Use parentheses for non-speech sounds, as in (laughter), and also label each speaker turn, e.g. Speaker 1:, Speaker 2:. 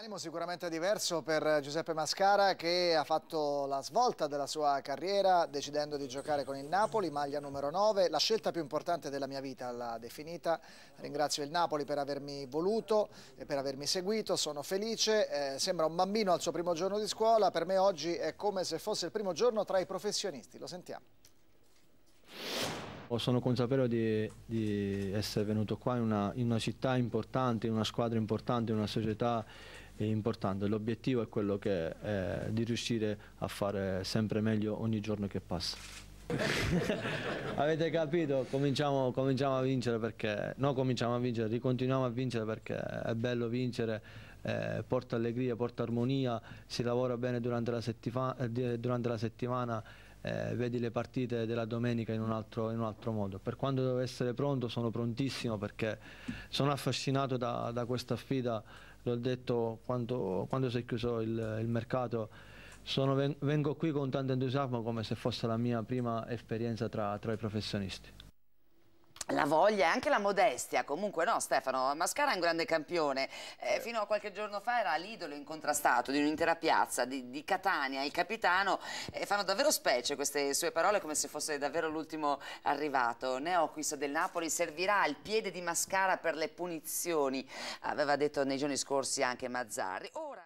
Speaker 1: L'animo sicuramente diverso per Giuseppe Mascara che ha fatto la svolta della sua carriera decidendo di giocare con il Napoli, maglia numero 9, la scelta più importante della mia vita l'ha definita. Ringrazio il Napoli per avermi voluto e per avermi seguito, sono felice, eh, sembra un bambino al suo primo giorno di scuola, per me oggi è come se fosse il primo giorno tra i professionisti, lo sentiamo.
Speaker 2: Oh, sono consapevole di, di essere venuto qua in una, in una, città importante, in una squadra importante, in una società importante. L'obiettivo è quello che è di riuscire a fare sempre meglio ogni giorno che passa. (laughs) Avete capito? Cominciamo, cominciamo, a vincere perché, no cominciamo a vincere, ricontinuiamo a vincere perché è bello vincere, eh, porta allegria, porta armonia, si lavora bene durante la, settima, eh, durante la settimana eh, vedi le partite della domenica in un, altro, in un, altro, modo. Per quanto devo essere pronto sono prontissimo perché sono affascinato da, da questa sfida, l'ho detto quando, quando, si è chiuso il, il mercato, sono, vengo qui con tanto entusiasmo come se fosse la mia prima esperienza tra, tra i professionisti.
Speaker 3: La voglia e anche la modestia, comunque no Stefano, Mascara è un grande campione, eh, eh, fino a qualche giorno fa era l'idolo incontrastato di un'intera piazza, di, di, Catania, il capitano, eh, fanno davvero specie queste sue parole come se fosse davvero l'ultimo arrivato, neoquista del Napoli servirà il piede di Mascara per le punizioni, aveva detto nei giorni scorsi anche Mazzarri. Ora...